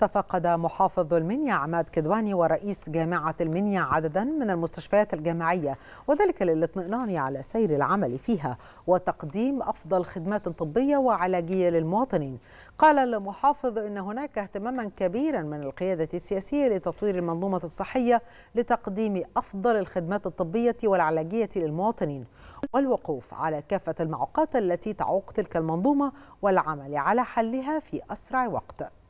تفقد محافظ المنيا عماد كدواني ورئيس جامعة المنيا عددا من المستشفيات الجامعية وذلك للاطمئنان على سير العمل فيها وتقديم أفضل خدمات طبية وعلاجية للمواطنين قال المحافظ إن هناك اهتماما كبيرا من القيادة السياسية لتطوير المنظومة الصحية لتقديم أفضل الخدمات الطبية والعلاجية للمواطنين والوقوف على كافة المعوقات التي تعوق تلك المنظومة والعمل على حلها في أسرع وقت